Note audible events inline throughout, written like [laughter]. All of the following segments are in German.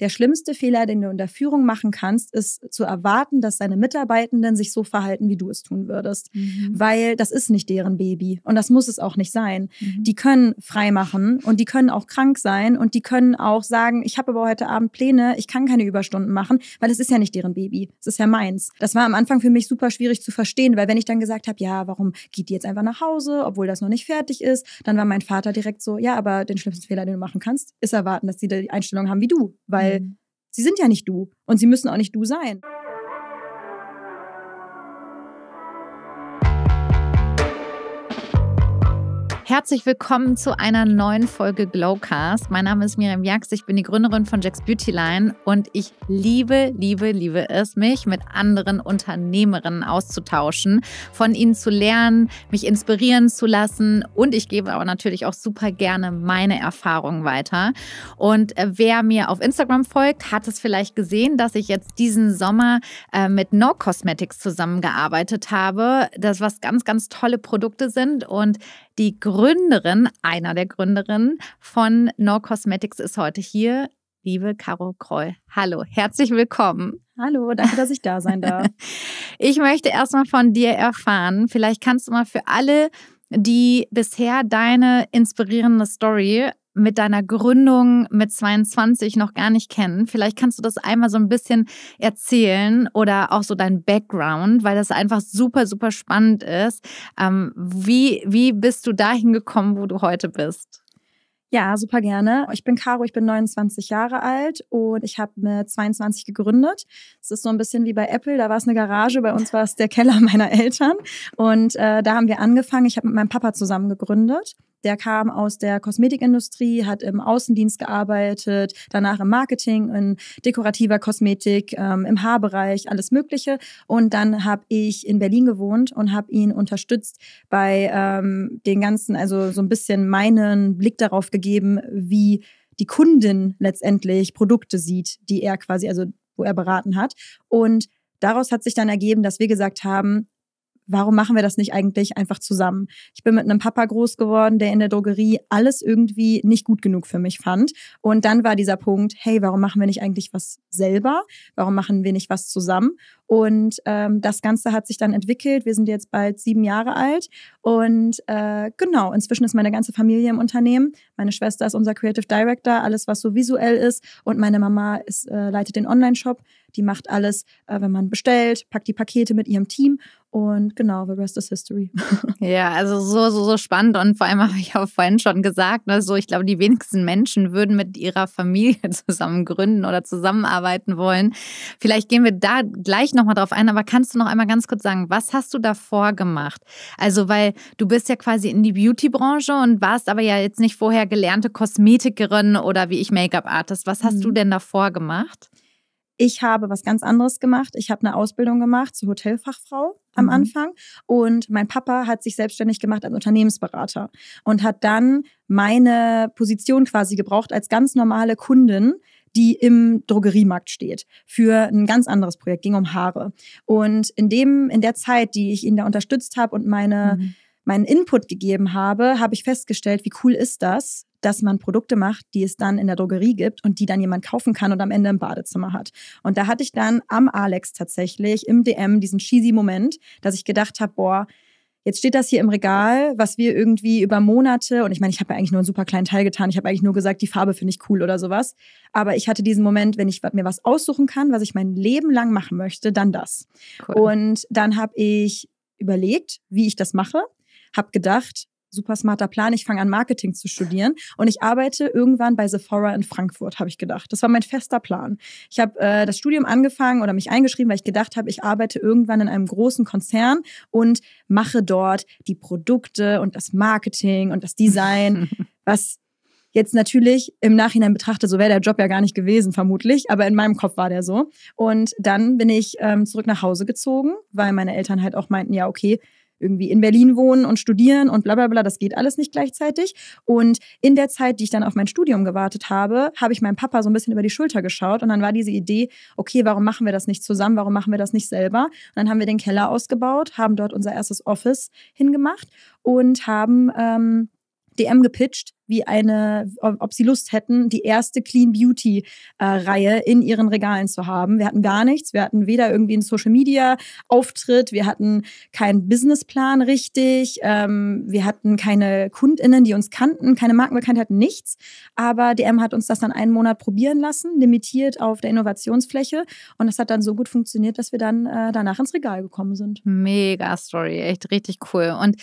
Der schlimmste Fehler, den du in der Führung machen kannst, ist zu erwarten, dass deine Mitarbeitenden sich so verhalten, wie du es tun würdest. Mhm. Weil das ist nicht deren Baby und das muss es auch nicht sein. Mhm. Die können frei machen und die können auch krank sein und die können auch sagen, ich habe aber heute Abend Pläne, ich kann keine Überstunden machen, weil es ist ja nicht deren Baby, es ist ja meins. Das war am Anfang für mich super schwierig zu verstehen, weil wenn ich dann gesagt habe, ja, warum geht die jetzt einfach nach Hause, obwohl das noch nicht fertig ist, dann war mein Vater direkt so, ja, aber den schlimmsten Fehler, den du machen kannst, ist erwarten, dass die die Einstellung haben wie du, weil weil mhm. sie sind ja nicht du und sie müssen auch nicht du sein. Herzlich willkommen zu einer neuen Folge Glowcast. Mein Name ist Miriam Jax, ich bin die Gründerin von Jax Beautyline und ich liebe, liebe, liebe es, mich mit anderen Unternehmerinnen auszutauschen, von ihnen zu lernen, mich inspirieren zu lassen und ich gebe aber natürlich auch super gerne meine Erfahrungen weiter. Und äh, wer mir auf Instagram folgt, hat es vielleicht gesehen, dass ich jetzt diesen Sommer äh, mit No Cosmetics zusammengearbeitet habe, das was ganz, ganz tolle Produkte sind und die Gründerin, einer der Gründerinnen von No Cosmetics ist heute hier, liebe Caro Kroll. Hallo, herzlich willkommen. Hallo, danke, dass ich da sein darf. [laughs] ich möchte erstmal von dir erfahren, vielleicht kannst du mal für alle, die bisher deine inspirierende Story mit deiner Gründung mit 22 noch gar nicht kennen. Vielleicht kannst du das einmal so ein bisschen erzählen oder auch so dein Background, weil das einfach super, super spannend ist. Ähm, wie, wie bist du dahin gekommen, wo du heute bist? Ja, super gerne. Ich bin Caro, ich bin 29 Jahre alt und ich habe mit 22 gegründet. Es ist so ein bisschen wie bei Apple, da war es eine Garage, bei uns war es der Keller [laughs] meiner Eltern. Und äh, da haben wir angefangen. Ich habe mit meinem Papa zusammen gegründet. Der kam aus der Kosmetikindustrie, hat im Außendienst gearbeitet, danach im Marketing, in dekorativer Kosmetik, ähm, im Haarbereich, alles Mögliche. Und dann habe ich in Berlin gewohnt und habe ihn unterstützt bei ähm, den ganzen, also so ein bisschen meinen Blick darauf gegeben, wie die Kundin letztendlich Produkte sieht, die er quasi, also wo er beraten hat. Und daraus hat sich dann ergeben, dass wir gesagt haben, warum machen wir das nicht eigentlich einfach zusammen? Ich bin mit einem Papa groß geworden, der in der Drogerie alles irgendwie nicht gut genug für mich fand. Und dann war dieser Punkt, hey, warum machen wir nicht eigentlich was selber? Warum machen wir nicht was zusammen? Und ähm, das Ganze hat sich dann entwickelt. Wir sind jetzt bald sieben Jahre alt. Und äh, genau, inzwischen ist meine ganze Familie im Unternehmen. Meine Schwester ist unser Creative Director, alles, was so visuell ist. Und meine Mama ist, äh, leitet den Online-Shop. Die macht alles, äh, wenn man bestellt, packt die Pakete mit ihrem Team. Und genau, the rest is history. [laughs] ja, also so, so, so spannend. Und vor allem habe ich auch vorhin schon gesagt, ne, so, ich glaube, die wenigsten Menschen würden mit ihrer Familie [laughs] zusammen gründen oder zusammenarbeiten wollen. Vielleicht gehen wir da gleich nochmal drauf ein, aber kannst du noch einmal ganz kurz sagen, was hast du davor gemacht? Also, weil du bist ja quasi in die Beauty-Branche und warst aber ja jetzt nicht vorher gelernte Kosmetikerin oder wie ich Make-up-Artist. Was hast mhm. du denn davor gemacht? Ich habe was ganz anderes gemacht. Ich habe eine Ausbildung gemacht zur Hotelfachfrau am mhm. Anfang und mein Papa hat sich selbstständig gemacht als Unternehmensberater und hat dann meine Position quasi gebraucht als ganz normale Kundin, die im Drogeriemarkt steht für ein ganz anderes Projekt, ging um Haare. Und in dem in der Zeit, die ich ihn da unterstützt habe und meine mhm meinen Input gegeben habe, habe ich festgestellt, wie cool ist das, dass man Produkte macht, die es dann in der Drogerie gibt und die dann jemand kaufen kann und am Ende im Badezimmer hat. Und da hatte ich dann am Alex tatsächlich im DM diesen cheesy Moment, dass ich gedacht habe, boah, Jetzt steht das hier im Regal, was wir irgendwie über Monate, und ich meine, ich habe ja eigentlich nur einen super kleinen Teil getan, ich habe eigentlich nur gesagt, die Farbe finde ich cool oder sowas. Aber ich hatte diesen Moment, wenn ich mir was aussuchen kann, was ich mein Leben lang machen möchte, dann das. Cool. Und dann habe ich überlegt, wie ich das mache, habe gedacht, super smarter Plan, ich fange an Marketing zu studieren und ich arbeite irgendwann bei Sephora in Frankfurt, habe ich gedacht. Das war mein fester Plan. Ich habe äh, das Studium angefangen oder mich eingeschrieben, weil ich gedacht habe, ich arbeite irgendwann in einem großen Konzern und mache dort die Produkte und das Marketing und das Design, [laughs] was jetzt natürlich im Nachhinein betrachte, so wäre der Job ja gar nicht gewesen, vermutlich, aber in meinem Kopf war der so. Und dann bin ich ähm, zurück nach Hause gezogen, weil meine Eltern halt auch meinten, ja, okay, irgendwie in Berlin wohnen und studieren und bla bla bla, das geht alles nicht gleichzeitig. Und in der Zeit, die ich dann auf mein Studium gewartet habe, habe ich meinem Papa so ein bisschen über die Schulter geschaut und dann war diese Idee, okay, warum machen wir das nicht zusammen, warum machen wir das nicht selber? Und dann haben wir den Keller ausgebaut, haben dort unser erstes Office hingemacht und haben... Ähm, DM gepitcht, wie eine, ob sie Lust hätten, die erste Clean Beauty äh, Reihe in ihren Regalen zu haben. Wir hatten gar nichts. Wir hatten weder irgendwie einen Social Media Auftritt. Wir hatten keinen Businessplan richtig. Ähm, wir hatten keine KundInnen, die uns kannten, keine Markenbekanntheit, nichts. Aber DM hat uns das dann einen Monat probieren lassen, limitiert auf der Innovationsfläche. Und das hat dann so gut funktioniert, dass wir dann äh, danach ins Regal gekommen sind. Mega Story. Echt richtig cool. Und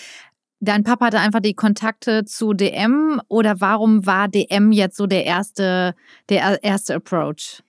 dein Papa hatte einfach die Kontakte zu DM oder warum war DM jetzt so der erste, der erste Approach?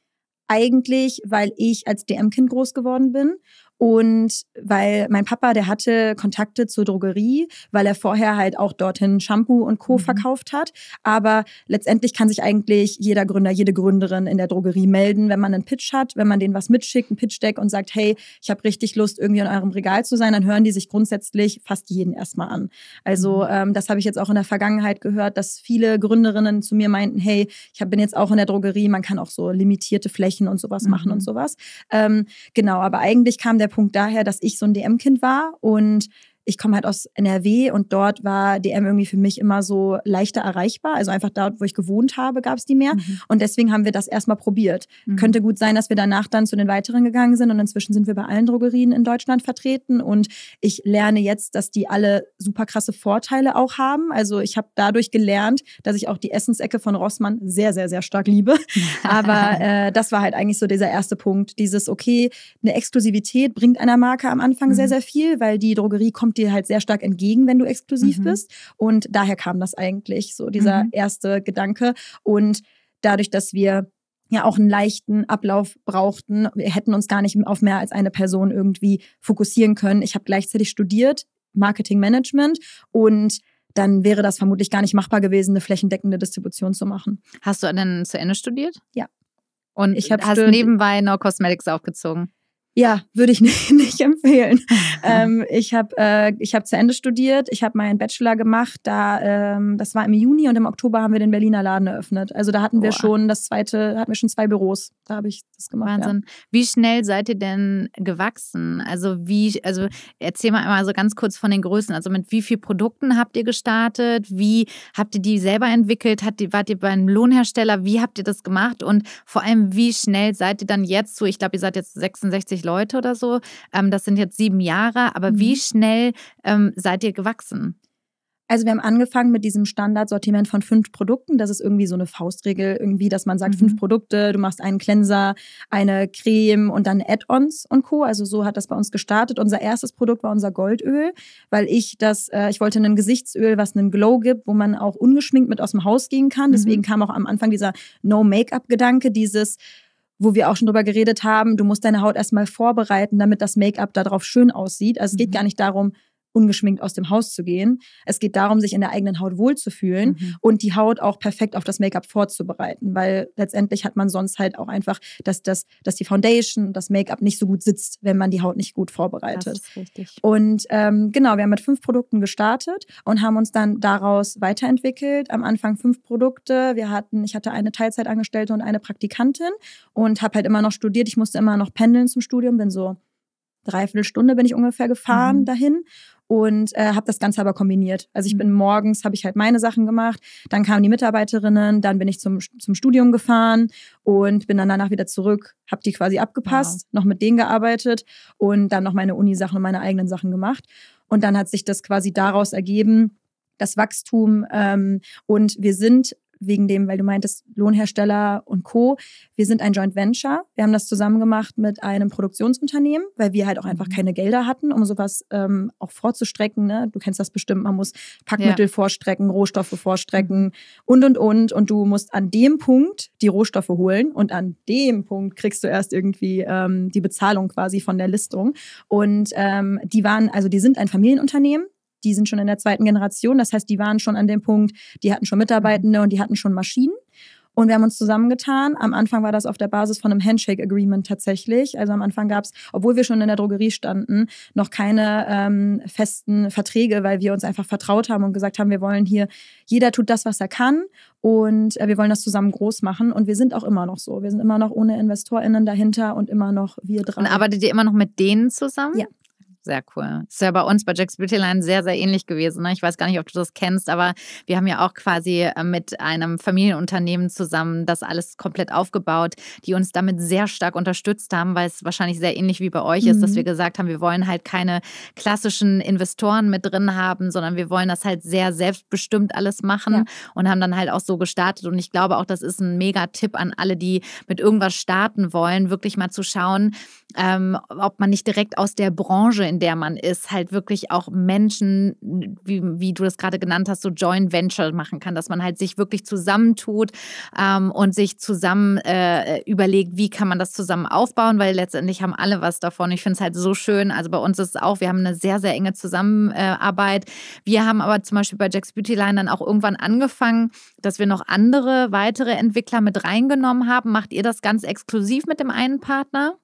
Eigentlich, weil ich als DM-Kind groß geworden bin und weil mein Papa, der hatte Kontakte zur Drogerie, weil er vorher halt auch dorthin Shampoo und Co. Mhm. verkauft hat. Aber letztendlich kann sich eigentlich jeder Gründer, jede Gründerin in der Drogerie melden, wenn man einen Pitch hat, wenn man denen was mitschickt, ein Pitch-Deck und sagt, hey, ich habe richtig Lust, irgendwie in eurem Regal zu sein, dann hören die sich grundsätzlich fast jeden erstmal an. Also mhm. ähm, das habe ich jetzt auch in der Vergangenheit gehört, dass viele Gründerinnen zu mir meinten, hey, ich bin jetzt auch in der Drogerie, man kann auch so limitierte Flächen und sowas mhm. machen und sowas. Ähm, genau, aber eigentlich kam der Punkt daher, dass ich so ein DM-Kind war und ich komme halt aus NRW und dort war DM irgendwie für mich immer so leichter erreichbar. Also einfach dort, wo ich gewohnt habe, gab es die mehr. Mhm. Und deswegen haben wir das erstmal probiert. Mhm. Könnte gut sein, dass wir danach dann zu den weiteren gegangen sind und inzwischen sind wir bei allen Drogerien in Deutschland vertreten. Und ich lerne jetzt, dass die alle super krasse Vorteile auch haben. Also ich habe dadurch gelernt, dass ich auch die Essensecke von Rossmann sehr, sehr, sehr stark liebe. [laughs] Aber äh, das war halt eigentlich so dieser erste Punkt. Dieses, okay, eine Exklusivität bringt einer Marke am Anfang mhm. sehr, sehr viel, weil die Drogerie kommt kommt dir halt sehr stark entgegen, wenn du exklusiv mhm. bist. Und daher kam das eigentlich, so dieser mhm. erste Gedanke. Und dadurch, dass wir ja auch einen leichten Ablauf brauchten. Wir hätten uns gar nicht auf mehr als eine Person irgendwie fokussieren können. Ich habe gleichzeitig studiert, Marketing Management und dann wäre das vermutlich gar nicht machbar gewesen, eine flächendeckende Distribution zu machen. Hast du dann zu Ende studiert? Ja. Und ich hast nebenbei No Cosmetics aufgezogen? Ja, würde ich nicht, [laughs] nicht empfehlen. Ah, ah. ähm, ich habe äh, hab zu Ende studiert, ich habe meinen Bachelor gemacht. Da, ähm, das war im Juni und im Oktober haben wir den Berliner Laden eröffnet. Also da hatten wir Boah. schon das zweite, hatten wir schon zwei Büros. Da habe ich das gemacht. Wahnsinn. Ja. Wie schnell seid ihr denn gewachsen? Also wie, also erzähl mal einmal so ganz kurz von den Größen. Also mit wie vielen Produkten habt ihr gestartet? Wie habt ihr die selber entwickelt? Hat die, wart ihr beim Lohnhersteller? Wie habt ihr das gemacht? Und vor allem, wie schnell seid ihr dann jetzt so? Ich glaube, ihr seid jetzt 66 Leute oder so. Ähm, das sind jetzt sieben Jahre. Aber mhm. wie schnell ähm, seid ihr gewachsen? Also wir haben angefangen mit diesem Standardsortiment von fünf Produkten. Das ist irgendwie so eine Faustregel, irgendwie, dass man sagt, mhm. fünf Produkte, du machst einen Cleanser, eine Creme und dann Add-ons und Co. Also so hat das bei uns gestartet. Unser erstes Produkt war unser Goldöl, weil ich das, äh, ich wollte ein Gesichtsöl, was einen Glow gibt, wo man auch ungeschminkt mit aus dem Haus gehen kann. Deswegen mhm. kam auch am Anfang dieser No-Make-up-Gedanke, dieses wo wir auch schon drüber geredet haben, du musst deine Haut erstmal vorbereiten, damit das Make-up darauf schön aussieht. Also es geht mhm. gar nicht darum, ungeschminkt aus dem Haus zu gehen. Es geht darum, sich in der eigenen Haut wohlzufühlen mhm. und die Haut auch perfekt auf das Make-up vorzubereiten, weil letztendlich hat man sonst halt auch einfach, dass, dass, dass die Foundation, das Make-up nicht so gut sitzt, wenn man die Haut nicht gut vorbereitet. Das ist richtig. Und ähm, genau, wir haben mit fünf Produkten gestartet und haben uns dann daraus weiterentwickelt. Am Anfang fünf Produkte. Wir hatten, ich hatte eine Teilzeitangestellte und eine Praktikantin und habe halt immer noch studiert. Ich musste immer noch pendeln zum Studium, bin so dreiviertel Stunde bin ich ungefähr gefahren mhm. dahin und äh, habe das Ganze aber kombiniert. Also ich mhm. bin morgens, habe ich halt meine Sachen gemacht, dann kamen die Mitarbeiterinnen, dann bin ich zum, zum Studium gefahren und bin dann danach wieder zurück, habe die quasi abgepasst, wow. noch mit denen gearbeitet und dann noch meine Uni-Sachen und meine eigenen Sachen gemacht. Und dann hat sich das quasi daraus ergeben, das Wachstum. Ähm, und wir sind wegen dem, weil du meintest, Lohnhersteller und Co. Wir sind ein Joint Venture. Wir haben das zusammen gemacht mit einem Produktionsunternehmen, weil wir halt auch einfach mhm. keine Gelder hatten, um sowas ähm, auch vorzustrecken. Ne? Du kennst das bestimmt, man muss Packmittel ja. vorstrecken, Rohstoffe vorstrecken mhm. und, und, und. Und du musst an dem Punkt die Rohstoffe holen und an dem Punkt kriegst du erst irgendwie ähm, die Bezahlung quasi von der Listung. Und ähm, die waren, also die sind ein Familienunternehmen die sind schon in der zweiten Generation. Das heißt, die waren schon an dem Punkt, die hatten schon Mitarbeitende mhm. und die hatten schon Maschinen. Und wir haben uns zusammengetan. Am Anfang war das auf der Basis von einem Handshake-Agreement tatsächlich. Also am Anfang gab es, obwohl wir schon in der Drogerie standen, noch keine ähm, festen Verträge, weil wir uns einfach vertraut haben und gesagt haben, wir wollen hier, jeder tut das, was er kann und äh, wir wollen das zusammen groß machen. Und wir sind auch immer noch so. Wir sind immer noch ohne InvestorInnen dahinter und immer noch wir dran. Und arbeitet ihr immer noch mit denen zusammen? Ja. Sehr cool. Ist ja bei uns bei Jack's Beauty Line sehr, sehr ähnlich gewesen. Ne? Ich weiß gar nicht, ob du das kennst, aber wir haben ja auch quasi äh, mit einem Familienunternehmen zusammen das alles komplett aufgebaut, die uns damit sehr stark unterstützt haben, weil es wahrscheinlich sehr ähnlich wie bei euch mhm. ist, dass wir mhm. gesagt haben, wir wollen halt keine klassischen Investoren mit drin haben, sondern wir wollen das halt sehr selbstbestimmt alles machen ja. und haben dann halt auch so gestartet. Und ich glaube auch, das ist ein mega Tipp an alle, die mit irgendwas starten wollen, wirklich mal zu schauen, ähm, ob man nicht direkt aus der Branche in der man ist, halt wirklich auch Menschen, wie, wie du das gerade genannt hast, so Joint Venture machen kann, dass man halt sich wirklich zusammentut ähm, und sich zusammen äh, überlegt, wie kann man das zusammen aufbauen, weil letztendlich haben alle was davon. Ich finde es halt so schön. Also bei uns ist es auch, wir haben eine sehr, sehr enge Zusammenarbeit. Wir haben aber zum Beispiel bei Jack's Beauty Line dann auch irgendwann angefangen, dass wir noch andere weitere Entwickler mit reingenommen haben. Macht ihr das ganz exklusiv mit dem einen Partner?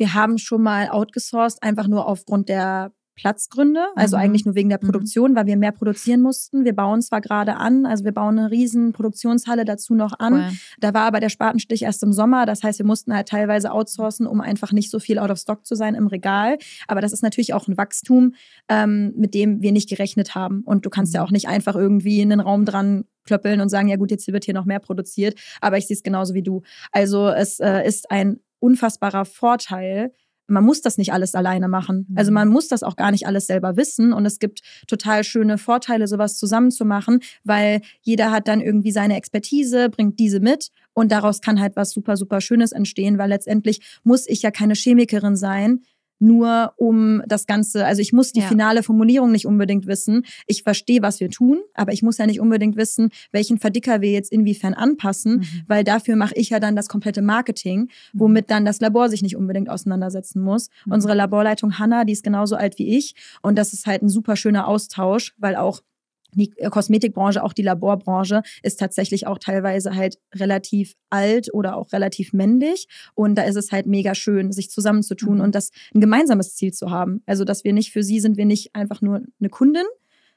Wir haben schon mal outgesourced, einfach nur aufgrund der Platzgründe, also mhm. eigentlich nur wegen der mhm. Produktion, weil wir mehr produzieren mussten. Wir bauen zwar gerade an, also wir bauen eine riesen Produktionshalle dazu noch an. Cool. Da war aber der Spatenstich erst im Sommer, das heißt, wir mussten halt teilweise outsourcen, um einfach nicht so viel out of stock zu sein im Regal. Aber das ist natürlich auch ein Wachstum, ähm, mit dem wir nicht gerechnet haben. Und du kannst mhm. ja auch nicht einfach irgendwie in den Raum dran klöppeln und sagen, ja gut, jetzt wird hier noch mehr produziert, aber ich sehe es genauso wie du. Also es äh, ist ein unfassbarer Vorteil. Man muss das nicht alles alleine machen. Mhm. Also man muss das auch gar nicht alles selber wissen. Und es gibt total schöne Vorteile, sowas zusammenzumachen, weil jeder hat dann irgendwie seine Expertise, bringt diese mit und daraus kann halt was super, super Schönes entstehen, weil letztendlich muss ich ja keine Chemikerin sein, nur um das Ganze, also ich muss die ja. finale Formulierung nicht unbedingt wissen. Ich verstehe, was wir tun, aber ich muss ja nicht unbedingt wissen, welchen Verdicker wir jetzt inwiefern anpassen, mhm. weil dafür mache ich ja dann das komplette Marketing, mhm. womit dann das Labor sich nicht unbedingt auseinandersetzen muss. Mhm. Unsere Laborleitung Hanna, die ist genauso alt wie ich und das ist halt ein super schöner Austausch, weil auch die äh, Kosmetikbranche, auch die Laborbranche ist tatsächlich auch teilweise halt relativ alt oder auch relativ männlich. Und da ist es halt mega schön, sich zusammenzutun mhm. und das ein gemeinsames Ziel zu haben. Also, dass wir nicht für sie sind, wir nicht einfach nur eine Kundin,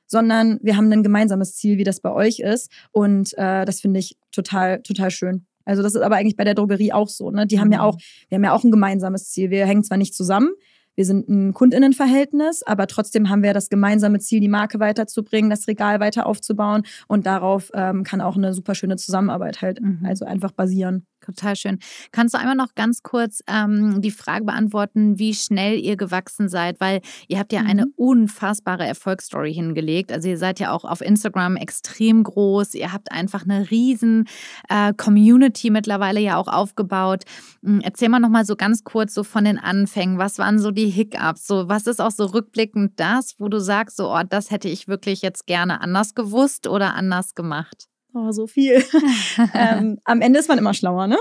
sondern wir haben ein gemeinsames Ziel, wie das bei euch ist. Und äh, das finde ich total, total schön. Also das ist aber eigentlich bei der Drogerie auch so. Ne? Die haben ja mhm. auch, wir haben ja auch ein gemeinsames Ziel. Wir hängen zwar nicht zusammen, wir sind ein Kundinnenverhältnis, aber trotzdem haben wir das gemeinsame Ziel, die Marke weiterzubringen, das Regal weiter aufzubauen und darauf ähm, kann auch eine super schöne Zusammenarbeit halt mhm. also einfach basieren. Total schön. Kannst du einmal noch ganz kurz ähm, die Frage beantworten, wie schnell ihr gewachsen seid? Weil ihr habt ja mhm. eine unfassbare Erfolgsstory hingelegt. Also ihr seid ja auch auf Instagram extrem groß. Ihr habt einfach eine riesen äh, Community mittlerweile ja auch aufgebaut. Hm, erzähl mal noch mal so ganz kurz so von den Anfängen. Was waren so die Hiccups? So, was ist auch so rückblickend das, wo du sagst, so, oh, das hätte ich wirklich jetzt gerne anders gewusst oder anders gemacht? oh, so viel. [laughs] ähm, am Ende ist man immer schlauer, ne?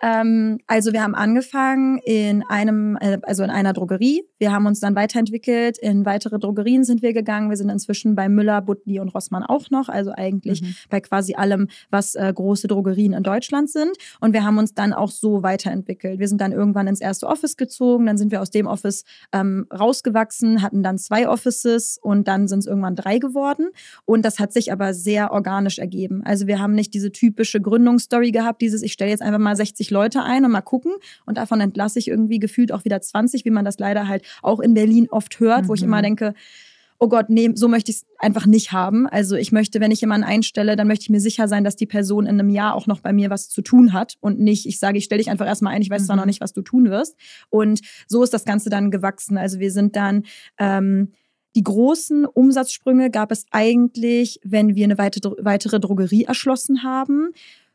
Ähm, also wir haben angefangen in einem, äh, also in einer Drogerie. Wir haben uns dann weiterentwickelt. In weitere Drogerien sind wir gegangen. Wir sind inzwischen bei Müller, Butni und Rossmann auch noch. Also eigentlich mhm. bei quasi allem, was äh, große Drogerien in Deutschland sind. Und wir haben uns dann auch so weiterentwickelt. Wir sind dann irgendwann ins erste Office gezogen. Dann sind wir aus dem Office ähm, rausgewachsen, hatten dann zwei Offices und dann sind es irgendwann drei geworden. Und das hat sich aber sehr organisch ergeben. Also wir haben nicht diese typische Gründungsstory gehabt, dieses ich stelle jetzt einfach mal 60 Leute ein und mal gucken. Und davon entlasse ich irgendwie gefühlt auch wieder 20, wie man das leider halt auch in Berlin oft hört, mhm. wo ich immer mhm. denke, oh Gott, nee, so möchte ich es einfach nicht haben. Also ich möchte, wenn ich jemanden einstelle, dann möchte ich mir sicher sein, dass die Person in einem Jahr auch noch bei mir was zu tun hat und nicht, ich sage, ich stelle dich einfach erstmal ein, ich weiß mhm. zwar noch mhm. nicht, was du tun wirst. Und so ist das Ganze dann gewachsen. Also wir sind dann. Ähm, die großen Umsatzsprünge gab es eigentlich, wenn wir eine weitere Drogerie erschlossen haben,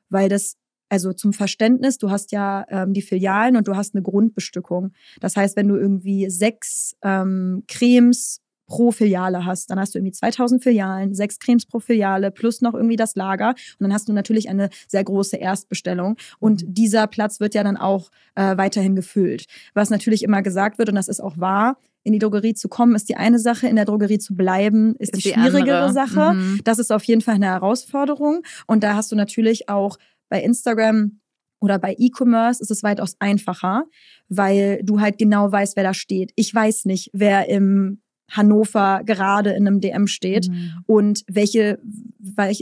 weil das also zum Verständnis, du hast ja ähm, die Filialen und du hast eine Grundbestückung. Das heißt, wenn du irgendwie sechs ähm, Cremes pro Filiale hast, dann hast du irgendwie 2000 Filialen, sechs Cremes pro Filiale plus noch irgendwie das Lager und dann hast du natürlich eine sehr große Erstbestellung und mhm. dieser Platz wird ja dann auch äh, weiterhin gefüllt. Was natürlich immer gesagt wird und das ist auch wahr, in die Drogerie zu kommen, ist die eine Sache, in der Drogerie zu bleiben, ist, ist die, die schwierigere andere. Sache. Mhm. Das ist auf jeden Fall eine Herausforderung. Und da hast du natürlich auch bei Instagram oder bei E-Commerce ist es weitaus einfacher, weil du halt genau weißt, wer da steht. Ich weiß nicht, wer im Hannover gerade in einem DM steht mhm. und welche,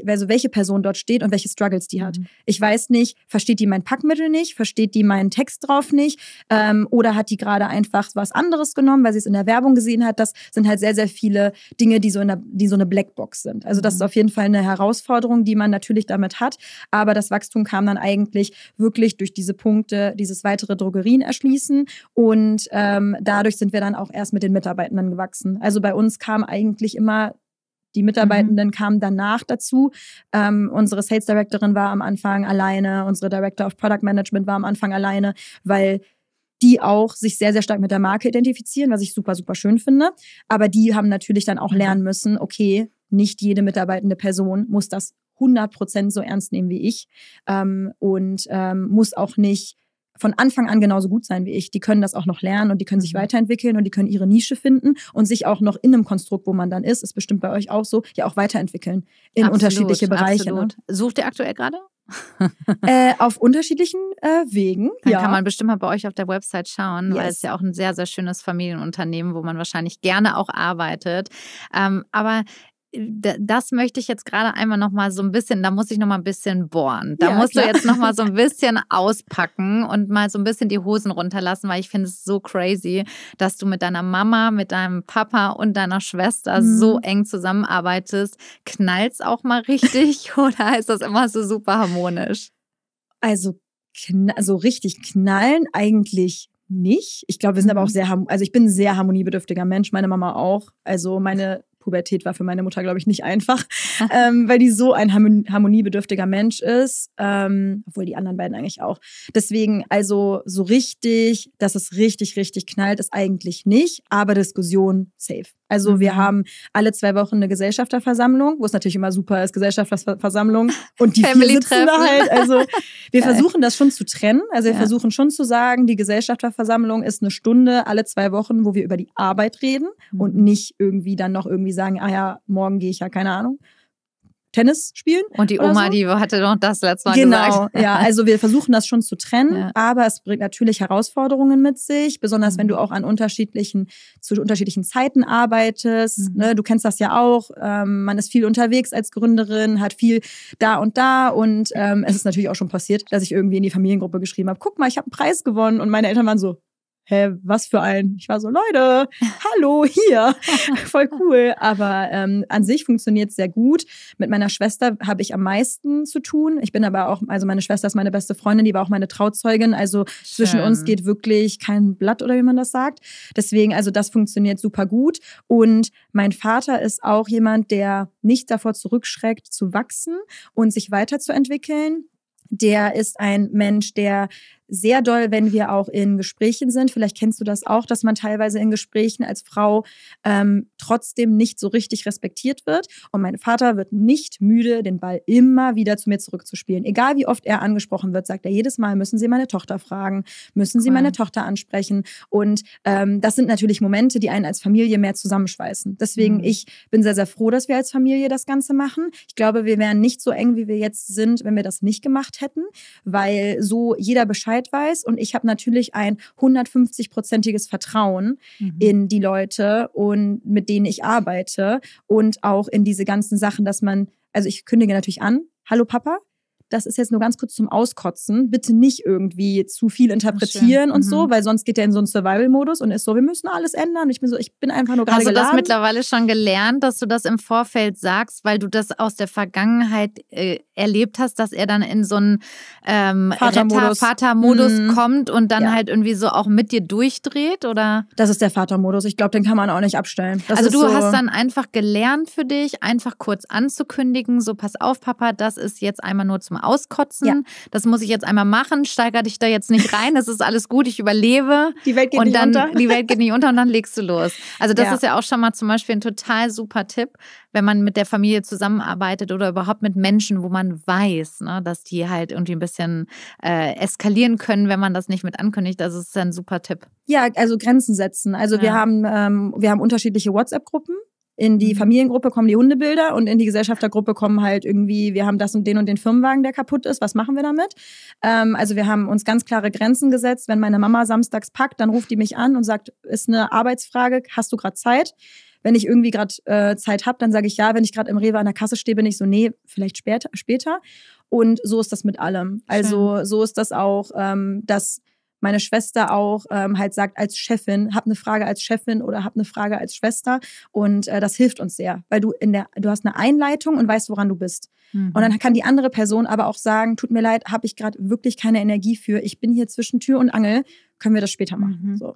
also welche Person dort steht und welche Struggles die hat. Mhm. Ich weiß nicht, versteht die mein Packmittel nicht, versteht die meinen Text drauf nicht ähm, oder hat die gerade einfach was anderes genommen, weil sie es in der Werbung gesehen hat. Das sind halt sehr, sehr viele Dinge, die so, in der, die so eine Blackbox sind. Also das mhm. ist auf jeden Fall eine Herausforderung, die man natürlich damit hat. Aber das Wachstum kam dann eigentlich wirklich durch diese Punkte, dieses weitere Drogerien erschließen und ähm, dadurch sind wir dann auch erst mit den Mitarbeitenden gewachsen lassen. Also bei uns kam eigentlich immer die Mitarbeitenden mhm. kamen danach dazu. Ähm, unsere Sales Directorin war am Anfang alleine, unsere Director of Product Management war am Anfang alleine, weil die auch sich sehr, sehr stark mit der Marke identifizieren, was ich super, super schön finde. Aber die haben natürlich dann auch mhm. lernen müssen, okay, nicht jede mitarbeitende Person muss das 100 Prozent so ernst nehmen wie ich ähm, und ähm, muss auch nicht von Anfang an genauso gut sein wie ich. Die können das auch noch lernen und die können sich mhm. weiterentwickeln und die können ihre Nische finden und sich auch noch in einem Konstrukt, wo man dann ist, ist bestimmt bei euch auch so, ja auch weiterentwickeln in absolut, unterschiedliche Bereiche. Ne? Sucht ihr aktuell gerade? [laughs] [laughs] äh, auf unterschiedlichen äh, Wegen. Dann ja. kann man bestimmt mal bei euch auf der Website schauen, yes. weil es ja auch ein sehr, sehr schönes Familienunternehmen, wo man wahrscheinlich gerne auch arbeitet. Ähm, aber das möchte ich jetzt gerade einmal noch mal so ein bisschen, da muss ich noch mal ein bisschen bohren. Da ja, musst klar. du jetzt noch mal so ein [laughs] bisschen auspacken und mal so ein bisschen die Hosen runterlassen, weil ich finde es so crazy, dass du mit deiner Mama, mit deinem Papa und deiner Schwester mhm. so eng zusammenarbeitest. Knallt es auch mal richtig [laughs] oder ist das immer so super harmonisch? Also so also richtig knallen eigentlich nicht. Ich glaube, wir sind aber auch mhm. sehr, also ich bin ein sehr harmoniebedürftiger Mensch, meine Mama auch. Also meine Pubertät war für meine Mutter, glaube ich, nicht einfach, ähm, weil die so ein harmoniebedürftiger Mensch ist, ähm, obwohl die anderen beiden eigentlich auch. Deswegen, also so richtig, dass es richtig, richtig knallt, ist eigentlich nicht, aber Diskussion safe. Also wir mhm. haben alle zwei Wochen eine Gesellschafterversammlung, wo es natürlich immer super ist, Gesellschafterversammlung und die Family vier sitzen da halt. Also [laughs] wir versuchen das schon zu trennen. Also wir ja. versuchen schon zu sagen, die Gesellschafterversammlung ist eine Stunde alle zwei Wochen, wo wir über die Arbeit reden mhm. und nicht irgendwie dann noch irgendwie sagen, ah ja, morgen gehe ich ja keine Ahnung Tennis spielen. Und die Oma, so. die hatte doch das letzte Mal genau, gesagt. Genau, ja. [laughs] Also wir versuchen das schon zu trennen, ja. aber es bringt natürlich Herausforderungen mit sich, besonders mhm. wenn du mhm. auch an unterschiedlichen, zu unterschiedlichen Zeiten arbeitest. Mhm. Ne? Du kennst das ja auch. Ähm, man ist viel unterwegs als Gründerin, hat viel da und da und ähm, es ist natürlich auch schon passiert, dass ich irgendwie in die Familiengruppe geschrieben habe, guck mal, ich habe einen Preis gewonnen und meine Eltern waren so, hä, was für ein, ich war so, Leute, [laughs] hallo, hier, [laughs] voll cool. Aber ähm, an sich funktioniert es sehr gut. Mit meiner Schwester habe ich am meisten zu tun. Ich bin aber auch, also meine Schwester ist meine beste Freundin, die war auch meine Trauzeugin. Also Schön. zwischen uns geht wirklich kein Blatt oder wie man das sagt. Deswegen, also das funktioniert super gut. Und mein Vater ist auch jemand, der nicht davor zurückschreckt, zu wachsen und sich weiterzuentwickeln der ist ein Mensch, der sehr doll, wenn wir auch in Gesprächen sind. Vielleicht kennst du das auch, dass man teilweise in Gesprächen als Frau ähm, trotzdem nicht so richtig respektiert wird. Und mein Vater wird nicht müde, den Ball immer wieder zu mir zurückzuspielen. Egal wie oft er angesprochen wird, sagt er jedes Mal, müssen Sie meine Tochter fragen, müssen Sie meine Tochter ansprechen. Und ähm, das sind natürlich Momente, die einen als Familie mehr zusammenschweißen. Deswegen, mhm. ich bin sehr, sehr froh, dass wir als Familie das Ganze machen. Ich glaube, wir wären nicht so eng, wie wir jetzt sind, wenn wir das nicht gemacht hätten, weil so jeder Bescheid Bescheid weiß. Und ich habe natürlich ein 150-prozentiges Vertrauen mhm. in die Leute und mit denen ich arbeite und auch in diese ganzen Sachen, dass man, also ich kündige natürlich an, hallo Papa, das ist jetzt nur ganz kurz zum Auskotzen, bitte nicht irgendwie zu viel interpretieren Ach, und mhm. so, weil sonst geht er in so einen Survival-Modus und ist so, wir müssen alles ändern. Ich bin so, ich bin einfach nur gerade also Hast geladen. du das mittlerweile schon gelernt, dass du das im Vorfeld sagst, weil du das aus der Vergangenheit äh, erlebt hast, dass er dann in so einen ähm, Vatermodus Vater mhm. kommt und dann ja. halt irgendwie so auch mit dir durchdreht, oder? Das ist der Vatermodus. Ich glaube, den kann man auch nicht abstellen. Das also du so hast dann einfach gelernt für dich, einfach kurz anzukündigen, so pass auf, Papa, das ist jetzt einmal nur zum Auskotzen. Ja. Das muss ich jetzt einmal machen. Steiger dich da jetzt nicht rein. Das ist alles gut. Ich überlebe. Die Welt geht und nicht dann, unter. Die Welt geht nicht unter und dann legst du los. Also das ja. ist ja auch schon mal zum Beispiel ein total super Tipp, wenn man mit der Familie zusammenarbeitet oder überhaupt mit Menschen, wo man weiß, ne, dass die halt irgendwie ein bisschen äh, eskalieren können, wenn man das nicht mit ankündigt. Das also ist ein super Tipp. Ja, also Grenzen setzen. Also ja. wir haben ähm, wir haben unterschiedliche WhatsApp-Gruppen. In die mhm. Familiengruppe kommen die Hundebilder und in die Gesellschaftergruppe kommen halt irgendwie, wir haben das und den und den Firmenwagen, der kaputt ist, was machen wir damit? Ähm, also wir haben uns ganz klare Grenzen gesetzt. Wenn meine Mama samstags packt, dann ruft die mich an und sagt, ist eine Arbeitsfrage, hast du gerade Zeit? Wenn ich irgendwie gerade äh, Zeit habe, dann sage ich ja. Wenn ich gerade im Rewe an der Kasse stehe, bin ich so, nee, vielleicht später. später. Und so ist das mit allem. Also Schön. so ist das auch, ähm, dass meine Schwester auch ähm, halt sagt als Chefin, hab eine Frage als Chefin oder hab eine Frage als Schwester. Und äh, das hilft uns sehr, weil du in der, du hast eine Einleitung und weißt, woran du bist. Mhm. Und dann kann die andere Person aber auch sagen, tut mir leid, habe ich gerade wirklich keine Energie für. Ich bin hier zwischen Tür und Angel, können wir das später machen. Mhm. So.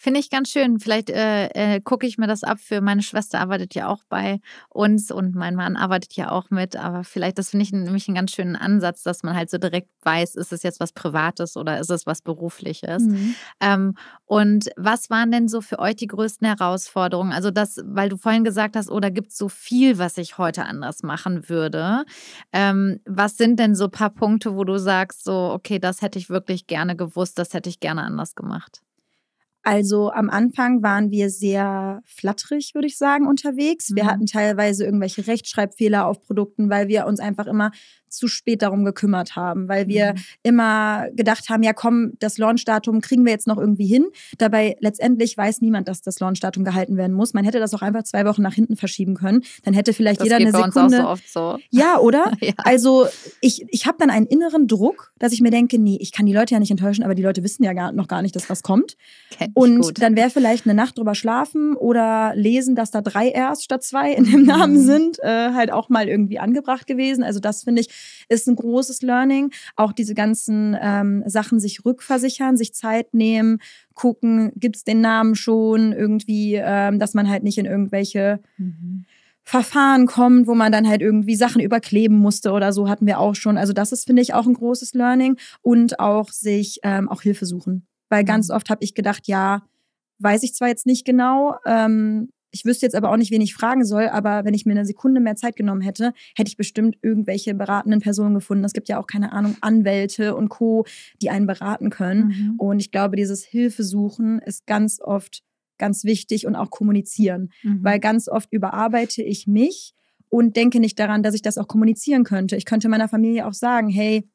Finde ich ganz schön. Vielleicht äh, äh, gucke ich mir das ab für meine Schwester arbeitet ja auch bei uns und mein Mann arbeitet ja auch mit. Aber vielleicht, das finde ich nämlich einen ganz schönen Ansatz, dass man halt so direkt weiß, ist es jetzt was Privates oder ist es was Berufliches. Mhm. Ähm, und was waren denn so für euch die größten Herausforderungen? Also das, weil du vorhin gesagt hast, oh, da gibt es so viel, was ich heute anders machen würde. Ähm, was sind denn so ein paar Punkte, wo du sagst, so, okay, das hätte ich wirklich gerne gewusst, das hätte ich gerne anders gemacht? Also am Anfang waren wir sehr flatterig, würde ich sagen, unterwegs. Wir mhm. hatten teilweise irgendwelche Rechtschreibfehler auf Produkten, weil wir uns einfach immer zu spät darum gekümmert haben, weil wir mhm. immer gedacht haben, ja komm, das Launchdatum kriegen wir jetzt noch irgendwie hin. Dabei letztendlich weiß niemand, dass das Launchdatum gehalten werden muss. Man hätte das auch einfach zwei Wochen nach hinten verschieben können. Dann hätte vielleicht das jeder geht eine bei Sekunde. Uns auch so oft so. Ja, oder? [laughs] ja. Also ich, ich habe dann einen inneren Druck, dass ich mir denke, nee, ich kann die Leute ja nicht enttäuschen, aber die Leute wissen ja gar, noch gar nicht, dass was kommt. Und gut. dann wäre vielleicht eine Nacht drüber schlafen oder lesen, dass da drei erst statt zwei in dem Namen mhm. sind, äh, halt auch mal irgendwie angebracht gewesen. Also das finde ich, ist ein großes Learning. Auch diese ganzen ähm, Sachen sich rückversichern, sich Zeit nehmen, gucken, gibt es den Namen schon irgendwie, ähm, dass man halt nicht in irgendwelche mhm. Verfahren kommt, wo man dann halt irgendwie Sachen überkleben musste oder so hatten wir auch schon. Also das ist, finde ich, auch ein großes Learning und auch sich ähm, auch Hilfe suchen. Weil ganz mhm. oft habe ich gedacht, ja, weiß ich zwar jetzt nicht genau, ähm, ich wüsste jetzt aber auch nicht, wen ich fragen soll, aber wenn ich mir eine Sekunde mehr Zeit genommen hätte, hätte ich bestimmt irgendwelche beratenden Personen gefunden. Es gibt ja auch, keine Ahnung, Anwälte und Co., die einen beraten können. Mhm. Und ich glaube, dieses Hilfesuchen ist ganz oft ganz wichtig und auch kommunizieren, mhm. weil ganz oft überarbeite ich mich und denke nicht daran, dass ich das auch kommunizieren könnte. Ich könnte meiner Familie auch sagen, hey,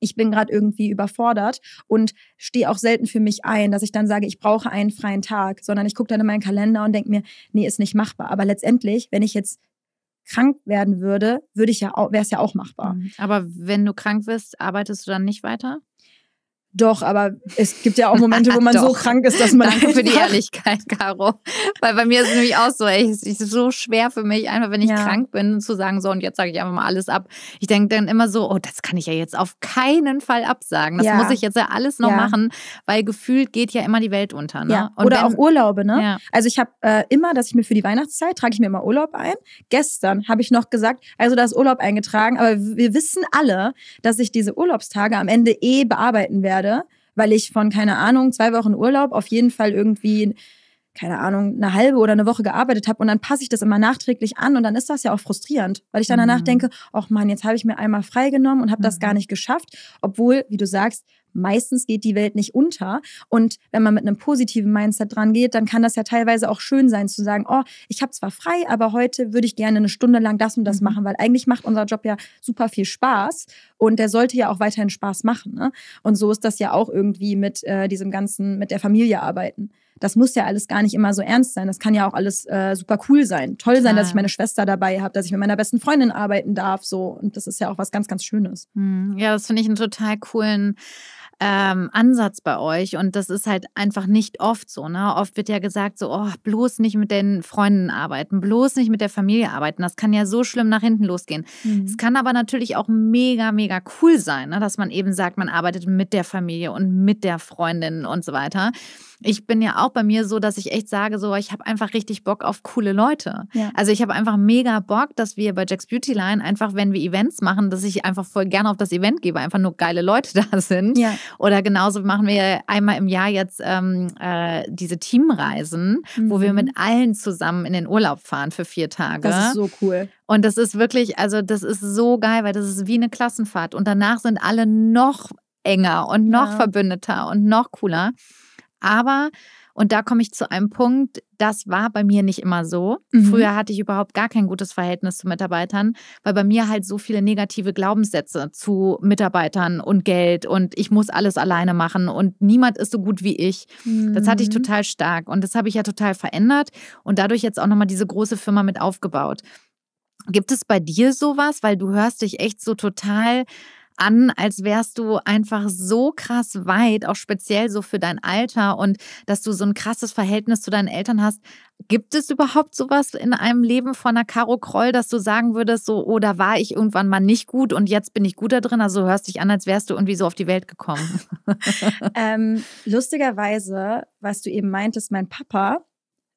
ich bin gerade irgendwie überfordert und stehe auch selten für mich ein, dass ich dann sage, ich brauche einen freien Tag, sondern ich gucke dann in meinen Kalender und denke mir, nee, ist nicht machbar. Aber letztendlich, wenn ich jetzt krank werden würde, würde ich ja wäre es ja auch machbar. Mhm. Aber wenn du krank wirst, arbeitest du dann nicht weiter? Doch, aber es gibt ja auch Momente, wo man [laughs] so krank ist, dass man. Danke für die Ehrlichkeit, Caro. Weil bei mir ist es nämlich auch so, ey, es ist so schwer für mich, einfach wenn ich ja. krank bin, zu sagen, so und jetzt sage ich einfach mal alles ab. Ich denke dann immer so, oh, das kann ich ja jetzt auf keinen Fall absagen. Das ja. muss ich jetzt ja alles noch ja. machen, weil gefühlt geht ja immer die Welt unter. Ne? Oder wenn, auch Urlaube, ne? Also ich habe äh, immer, dass ich mir für die Weihnachtszeit trage ich mir immer Urlaub ein. Gestern habe ich noch gesagt, also da ist Urlaub eingetragen, aber wir wissen alle, dass ich diese Urlaubstage am Ende eh bearbeiten werde werde, weil ich von, keine Ahnung, zwei Wochen Urlaub auf jeden Fall irgendwie, keine Ahnung, eine halbe oder eine Woche gearbeitet habe und dann passe ich das immer nachträglich an und dann ist das ja auch frustrierend, weil ich dann mhm. danach denke, ach Mann, jetzt habe ich mir einmal freigenommen und habe mhm. das gar nicht geschafft, obwohl, wie du sagst, meistens geht die Welt nicht unter. Und wenn man mit einem positiven Mindset dran geht, dann kann das ja teilweise auch schön sein zu sagen, oh, ich habe zwar frei, aber heute würde ich gerne eine Stunde lang das und das mhm. machen, weil eigentlich macht unser Job ja super viel Spaß und der sollte ja auch weiterhin Spaß machen. Ne? Und so ist das ja auch irgendwie mit äh, diesem ganzen, mit der Familie arbeiten das muss ja alles gar nicht immer so ernst sein. Das kann ja auch alles äh, super cool sein. Toll sein, ah. dass ich meine Schwester dabei habe, dass ich mit meiner besten Freundin arbeiten darf. So. Und das ist ja auch was ganz, ganz Schönes. Mhm. Ja, das finde ich einen total coolen ähm, Ansatz bei euch und das ist halt einfach nicht oft so. Ne? Oft wird ja gesagt, so, oh, bloß nicht mit den Freunden arbeiten, bloß nicht mit der Familie arbeiten. Das kann ja so schlimm nach hinten losgehen. Mhm. Es kann aber natürlich auch mega, mega cool sein, ne? dass man eben sagt, man arbeitet mit der Familie und mit der Freundin und so weiter ich bin ja auch bei mir so, dass ich echt sage, so, ich habe einfach richtig Bock auf coole Leute. Ja. Also ich habe einfach mega Bock, dass wir bei Jack's Beauty Line einfach, wenn wir Events machen, dass ich einfach voll gerne auf das Event gehe, weil einfach nur geile Leute [laughs] da sind. Ja. Oder genauso machen wir einmal im Jahr jetzt ähm, äh, diese Teamreisen, mhm. wo wir mhm. mit allen zusammen in den Urlaub fahren für vier Tage. Das ist so cool. Und das ist wirklich, also das ist so geil, weil das ist wie eine Klassenfahrt. Und danach sind alle noch enger und noch ja. verbündeter und noch cooler. Aber, und da komme ich zu einem Punkt, das war bei mir nicht immer so. Mhm. Früher hatte ich überhaupt gar kein gutes Verhältnis zu Mitarbeitern, weil bei mir halt so viele negative Glaubenssätze zu Mitarbeitern und Geld und ich muss alles alleine machen und niemand ist so gut wie ich. Mhm. Das hatte ich mhm. total stark und das habe ich ja total verändert und dadurch jetzt auch nochmal diese große Firma mit aufgebaut. Gibt es bei dir sowas, weil du hörst dich echt so total an, als wärst du einfach so krass weit, auch speziell so für dein Alter und dass du so ein krasses Verhältnis zu deinen Eltern hast. Gibt es überhaupt sowas in einem Leben von einer Caro Kroll, dass du sagen würdest, so, oh, da war ich irgendwann mal nicht gut und jetzt bin ich gut da drin? Also hörst dich an, als wärst du irgendwie so auf die Welt gekommen. [laughs] ähm, lustigerweise, was du eben meintest, mein Papa,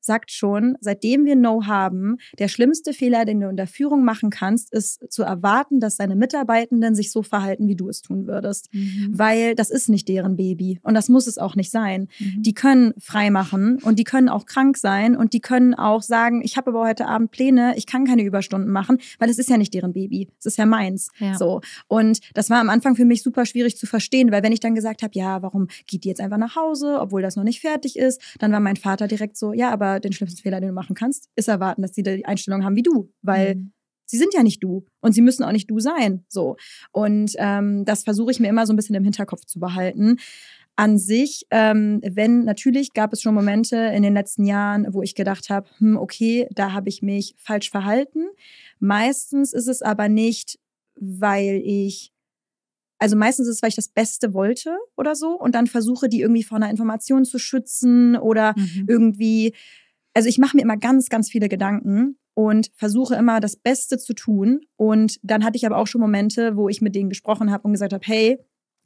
sagt schon, seitdem wir No haben, der schlimmste Fehler, den du in der Führung machen kannst, ist zu erwarten, dass deine Mitarbeitenden sich so verhalten, wie du es tun würdest. Mhm. Weil das ist nicht deren Baby und das muss es auch nicht sein. Mhm. Die können frei machen und die können auch krank sein und die können auch sagen, ich habe aber heute Abend Pläne, ich kann keine Überstunden machen, weil es ist ja nicht deren Baby, es ist ja meins. Ja. So. Und das war am Anfang für mich super schwierig zu verstehen, weil wenn ich dann gesagt habe, ja, warum geht die jetzt einfach nach Hause, obwohl das noch nicht fertig ist, dann war mein Vater direkt so, ja, aber den schlimmsten Fehler, den du machen kannst, ist erwarten, dass sie die Einstellung haben wie du, weil mhm. sie sind ja nicht du und sie müssen auch nicht du sein. So und ähm, das versuche ich mir immer so ein bisschen im Hinterkopf zu behalten. An sich, ähm, wenn natürlich gab es schon Momente in den letzten Jahren, wo ich gedacht habe, hm, okay, da habe ich mich falsch verhalten. Meistens ist es aber nicht, weil ich also meistens ist es, weil ich das Beste wollte oder so und dann versuche, die irgendwie vor einer Information zu schützen oder mhm. irgendwie also ich mache mir immer ganz, ganz viele Gedanken und versuche immer das Beste zu tun. Und dann hatte ich aber auch schon Momente, wo ich mit denen gesprochen habe und gesagt habe, hey,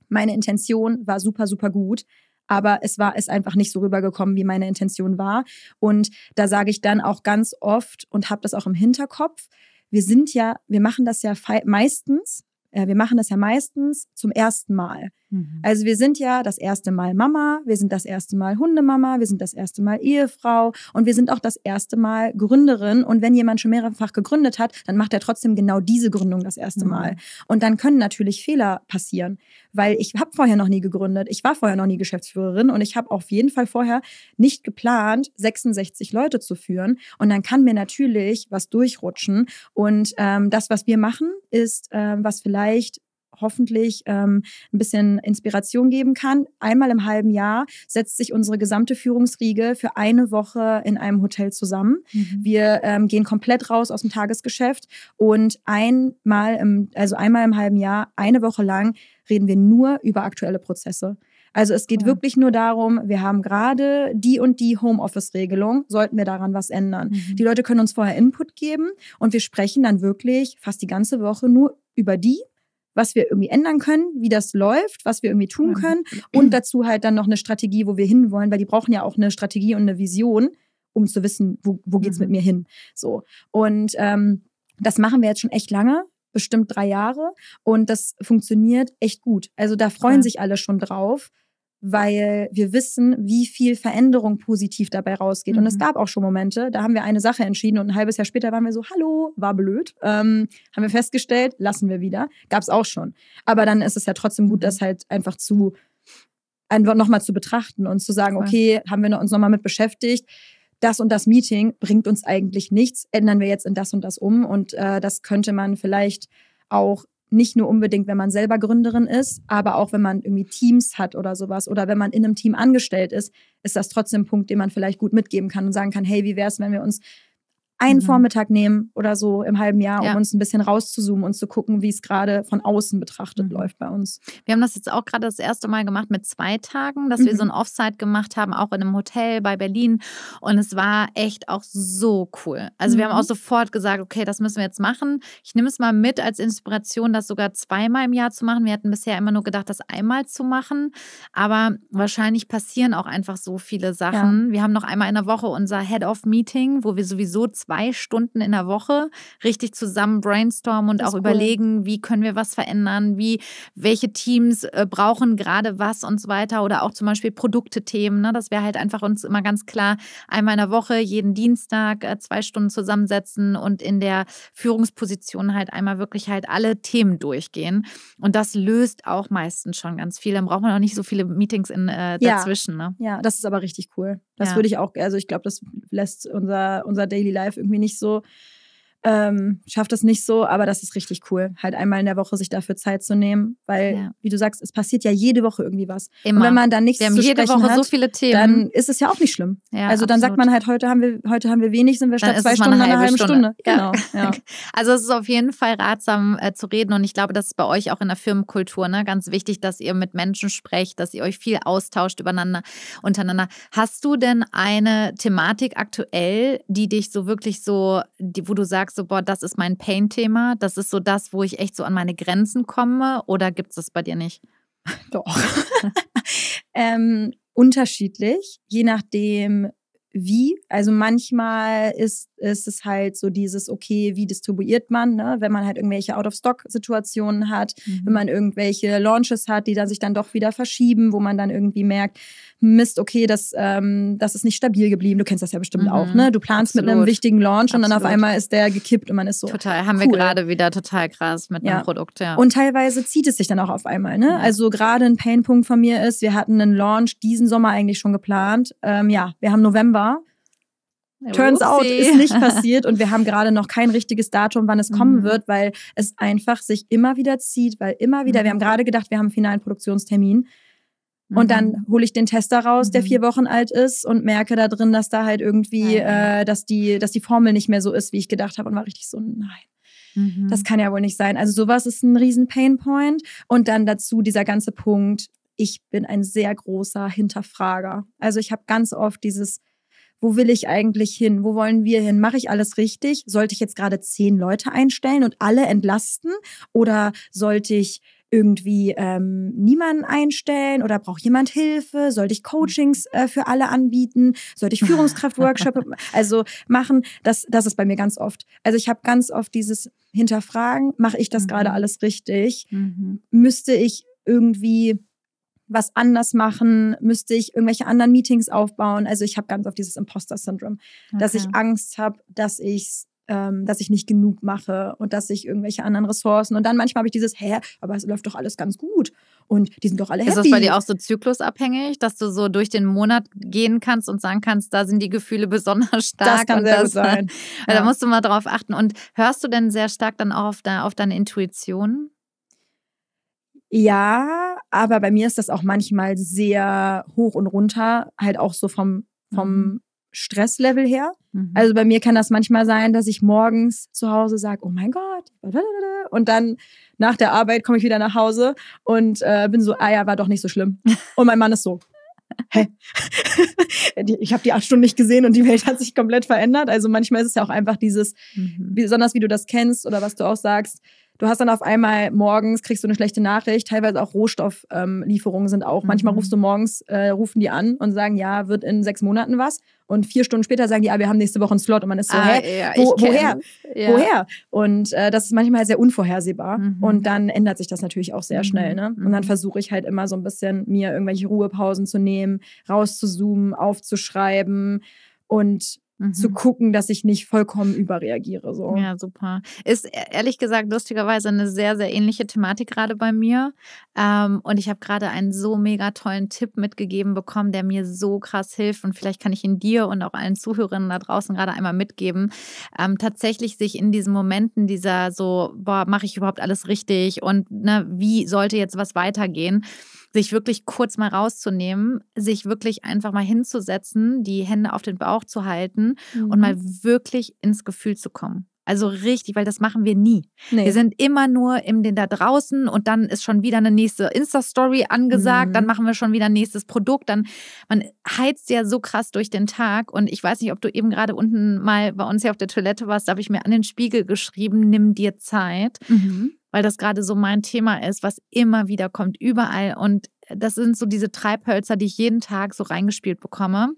meine Intention war super, super gut. Aber es war es einfach nicht so rübergekommen, wie meine Intention war. Und da sage ich dann auch ganz oft und habe das auch im Hinterkopf. Wir sind ja, wir machen das ja meistens, äh, wir machen das ja meistens zum ersten Mal. Mhm. Also wir sind ja das erste Mal Mama, wir sind das erste Mal Hundemama, wir sind das erste Mal Ehefrau und wir sind auch das erste Mal Gründerin. Und wenn jemand schon mehrfach gegründet hat, dann macht er trotzdem genau diese Gründung das erste mhm. Mal. Und dann können natürlich Fehler passieren, weil ich habe vorher noch nie gegründet, ich war vorher noch nie Geschäftsführerin und ich habe auf jeden Fall vorher nicht geplant, 66 Leute zu führen. Und dann kann mir natürlich was durchrutschen. Und ähm, das, was wir machen, ist, ähm, was vielleicht hoffentlich ähm, ein bisschen Inspiration geben kann. Einmal im halben Jahr setzt sich unsere gesamte Führungsriege für eine Woche in einem Hotel zusammen. Mhm. Wir ähm, gehen komplett raus aus dem Tagesgeschäft und einmal im, also einmal im halben Jahr, eine Woche lang, reden wir nur über aktuelle Prozesse. Also es geht ja. wirklich nur darum, wir haben gerade die und die Homeoffice-Regelung, sollten wir daran was ändern. Mhm. Die Leute können uns vorher Input geben und wir sprechen dann wirklich fast die ganze Woche nur über die was wir irgendwie ändern können, wie das läuft, was wir irgendwie tun können und dazu halt dann noch eine Strategie, wo wir hinwollen, weil die brauchen ja auch eine Strategie und eine Vision, um zu wissen, wo, wo geht's mhm. mit mir hin. So. Und ähm, das machen wir jetzt schon echt lange bestimmt drei Jahre und das funktioniert echt gut. Also da freuen ja. sich alle schon drauf weil wir wissen, wie viel Veränderung positiv dabei rausgeht. Mhm. Und es mhm. gab auch schon Momente, da haben wir eine Sache entschieden und ein halbes Jahr später waren wir so, hallo, war blöd. Ähm, haben wir festgestellt, lassen wir wieder. Gab es auch schon. Aber dann ist es ja trotzdem gut, mhm. das halt einfach zu einfach nochmal zu betrachten und zu sagen, okay, haben wir uns nochmal mit beschäftigt. Das und das Meeting bringt uns eigentlich nichts. Ändern wir jetzt in das und das um. Und äh, das könnte man vielleicht auch nicht nur unbedingt, wenn man selber Gründerin ist, aber auch wenn man irgendwie Teams hat oder sowas oder wenn man in einem Team angestellt ist, ist das trotzdem ein Punkt, den man vielleicht gut mitgeben kann und sagen kann, hey, wie wäre es, wenn wir uns einen mhm. Vormittag nehmen oder so im halben Jahr, um ja. uns ein bisschen rauszuzoomen und zu gucken, wie es gerade von außen betrachtet mhm. läuft bei uns. Wir haben das jetzt auch gerade das erste Mal gemacht mit zwei Tagen, dass mhm. wir so mhm. ein Offsite gemacht haben, auch in einem Hotel bei Berlin. Und es war echt auch so cool. Also wir haben auch mhm. sofort gesagt, okay, das müssen wir jetzt machen. Ich nehme es mal mit als Inspiration, das sogar zweimal im Jahr zu machen. Wir hatten bisher immer nur gedacht, das einmal zu machen. Aber wahrscheinlich passieren auch einfach so viele Sachen. Ja. Wir haben noch einmal in der Woche unser Head-Off-Meeting, wo wir sowieso zwei zwei Stunden in der Woche richtig zusammen brainstormen und auch cool. überlegen, wie können wir was verändern, wie, welche Teams äh, brauchen gerade was und so weiter oder auch zum Beispiel Produktethemen, ne? dass wir halt einfach uns immer ganz klar einmal in der Woche, jeden Dienstag äh, zwei Stunden zusammensetzen und in der Führungsposition halt einmal wirklich halt alle Themen durchgehen und das löst auch meistens schon ganz viel, dann braucht man auch nicht so viele Meetings in, äh, dazwischen. Ja. Ne? ja, das ist aber richtig cool. Das ja. würde ich auch, also ich glaube, das lässt unser, unser Daily Life irgendwie nicht so ähm, schafft es nicht so, aber das ist richtig cool, halt einmal in der Woche sich dafür Zeit zu nehmen, weil, ja. wie du sagst, es passiert ja jede Woche irgendwie was. Immer. Und wenn man dann nichts wir haben zu jede Woche hat, so viele Themen. dann ist es ja auch nicht schlimm. Ja, also dann sagt man halt, heute haben wir, heute haben wir wenig, sind wir statt zwei Stunden eine halbe, eine Stunde. Stunde. Genau. [laughs] also es ist auf jeden Fall ratsam äh, zu reden und ich glaube, das ist bei euch auch in der Firmenkultur ne, ganz wichtig, dass ihr mit Menschen sprecht, dass ihr euch viel austauscht übereinander, untereinander. Hast du denn eine Thematik aktuell, die dich so wirklich so, die, wo du sagst, so, boah, das ist mein Pain-Thema, das ist so das, wo ich echt so an meine Grenzen komme? Oder gibt es das bei dir nicht? [laughs] Doch. ähm, unterschiedlich, je nachdem, wie. Also manchmal ist ist es halt so dieses, okay, wie distribuiert man, ne? wenn man halt irgendwelche Out-of-Stock-Situationen hat, mhm. wenn man irgendwelche Launches hat, die dann sich dann doch wieder verschieben, wo man dann irgendwie merkt, Mist, okay, das, ähm, das ist nicht stabil geblieben. Du kennst das ja bestimmt mhm. auch, ne? Du planst Absolut. mit einem wichtigen Launch Absolut. und dann auf einmal ist der gekippt und man ist so. Total, haben cool. wir gerade wieder total krass mit ja. einem Produkt, ja. Und teilweise zieht es sich dann auch auf einmal, ne? Ja. Also gerade ein Painpunkt von mir ist, wir hatten einen Launch diesen Sommer eigentlich schon geplant. Ähm, ja, wir haben November Turns out ist nicht [laughs] passiert und wir haben gerade noch kein richtiges Datum, wann es kommen mhm. wird, weil es einfach sich immer wieder zieht, weil immer wieder, mhm. wir haben gerade gedacht, wir haben einen finalen Produktionstermin. Mhm. Und dann mhm. hole ich den Tester raus, der mhm. vier Wochen alt ist, und merke da drin, dass da halt irgendwie, ah, äh, dass, die, dass die Formel nicht mehr so ist, wie ich gedacht habe, und war richtig so, nein. Mhm. Das kann ja wohl nicht sein. Also sowas ist ein riesen Painpoint. Und dann dazu dieser ganze Punkt, ich bin ein sehr großer Hinterfrager. Also ich habe ganz oft dieses, wo will ich eigentlich hin, wo wollen wir hin, mache ich alles richtig, sollte ich jetzt gerade zehn Leute einstellen und alle entlasten oder sollte ich irgendwie ähm, niemanden einstellen oder braucht jemand Hilfe? Sollte ich Coachings äh, für alle anbieten? Sollte ich Führungskraft-Workshops [laughs] also machen? Das, das ist bei mir ganz oft. Also ich habe ganz oft dieses Hinterfragen, mache ich das mhm. gerade alles richtig? Mhm. Müsste ich irgendwie was anders machen? Müsste ich irgendwelche anderen Meetings aufbauen? Also ich habe ganz oft dieses Imposter-Syndrom, okay. dass ich Angst habe, dass ich ähm, dass ich nicht genug mache und dass ich irgendwelche anderen Ressourcen und dann manchmal habe ich dieses, hä, aber es läuft doch alles ganz gut und die sind doch alle happy. Ist das bei dir auch so zyklusabhängig, dass du so durch den Monat gehen kannst und sagen kannst, da sind die Gefühle [laughs] besonders stark? Das kann sehr das, sein. Also [laughs] ja. Da musst du mal drauf achten. Und hörst du denn sehr stark dann auch auf, de auf deine Intuition? Ja, aber bei mir ist das auch manchmal sehr hoch und runter, halt auch so vom, vom mhm. Stresslevel her. Mhm. Also bei mir kann das manchmal sein, dass ich morgens zu Hause sage, oh mein Gott, und dann nach der Arbeit komme ich wieder nach Hause und äh, bin so, ah ja, war doch nicht so schlimm. [laughs] Und mein Mann ist so, hä? [laughs] ich habe die acht Stunden nicht gesehen und die Welt hat sich komplett verändert. Also manchmal ist es ja auch einfach dieses, mhm. besonders wie du das kennst oder was du auch sagst, Du hast dann auf einmal morgens, kriegst du eine schlechte Nachricht, teilweise auch Rohstofflieferungen ähm, sind auch. Mhm. Manchmal rufst du morgens, äh, rufen die an und sagen, ja, wird in sechs Monaten was. Und vier Stunden später sagen die, ja, ah, wir haben nächste Woche einen Slot. Und man ist so, ah, hä, ja, wo, woher? Ja. Woher? Und äh, das ist manchmal halt sehr unvorhersehbar. Mhm. Und dann ändert sich das natürlich auch sehr mhm. schnell. Ne? Und dann mhm. versuche ich halt immer so ein bisschen, mir irgendwelche Ruhepausen zu nehmen, rauszuzoomen, aufzuschreiben. Und Mhm. zu gucken, dass ich nicht vollkommen überreagiere. So. Ja, super. Ist e-, ehrlich gesagt lustigerweise eine sehr, sehr ähnliche Thematik gerade bei mir. Ähm, und ich habe gerade einen so mega tollen Tipp mitgegeben bekommen, der mir so krass hilft. Und vielleicht kann ich ihn dir und auch allen Zuhörerinnen da draußen gerade einmal mitgeben. Ähm, tatsächlich sich in diesen Momenten dieser so, boah, mache ich überhaupt alles richtig und ne, wie sollte jetzt was weitergehen? sich wirklich kurz mal rauszunehmen, sich wirklich einfach mal hinzusetzen, die Hände auf den Bauch zu halten mhm. und mal mhm. wirklich ins Gefühl zu kommen. Also richtig, weil das machen wir nie. Nee. Wir sind immer nur im den da draußen und dann ist schon wieder eine nächste Insta-Story angesagt, mhm. dann machen wir schon wieder ein nächstes Produkt. Dann man heizt ja so krass durch den Tag. Und ich weiß nicht, ob du eben gerade unten mal bei uns hier auf der Toilette warst, da habe ich mir an den Spiegel geschrieben, nimm dir Zeit. Mhm weil das gerade so mein Thema ist, was immer wieder kommt, überall. Und das sind so diese Treibhölzer, die ich jeden Tag so reingespielt bekomme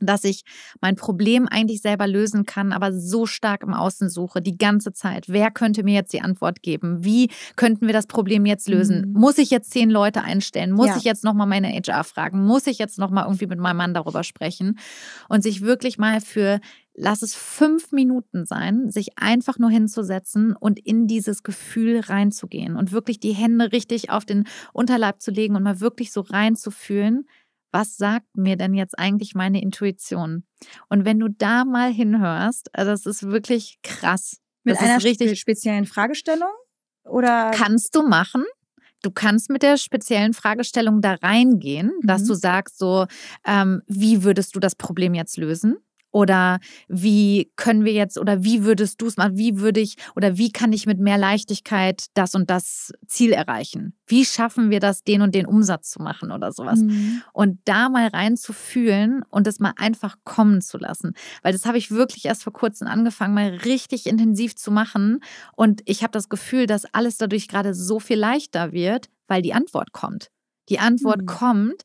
dass ich mein Problem eigentlich selber lösen kann, aber so stark im Außen suche, die ganze Zeit. Wer könnte mir jetzt die Antwort geben? Wie könnten wir das Problem jetzt lösen? Mhm. Muss ich jetzt zehn Leute einstellen? Muss ja. ich jetzt nochmal meine HR fragen? Muss ich jetzt nochmal irgendwie mit meinem Mann darüber sprechen? Und sich wirklich mal für lass es fünf Minuten sein, sich einfach nur hinzusetzen und in dieses Gefühl reinzugehen und wirklich die Hände richtig auf den Unterleib zu legen und mal wirklich so reinzufühlen was sagt mir denn jetzt eigentlich meine Intuition? Und wenn du da mal hinhörst, also das ist wirklich krass. Mit das einer richtig speziellen Fragestellung? Oder? Kannst du machen du kannst mit der speziellen Fragestellung da reingehen, dass mhm. du sagst so, ähm, wie würdest du das Problem jetzt lösen? Oder wie können wir jetzt oder wie würdest du es machen? Wie würde ich oder wie kann ich mit mehr Leichtigkeit das und das Ziel erreichen? Wie schaffen wir das, den und den Umsatz zu machen oder sowas? Mhm. Und da mal reinzufühlen und das mal einfach kommen zu lassen. Weil das habe ich wirklich erst vor kurzem angefangen, mal richtig intensiv zu machen. Und ich habe das Gefühl, dass alles dadurch gerade so viel leichter wird, weil die Antwort kommt. Die Antwort mhm. kommt,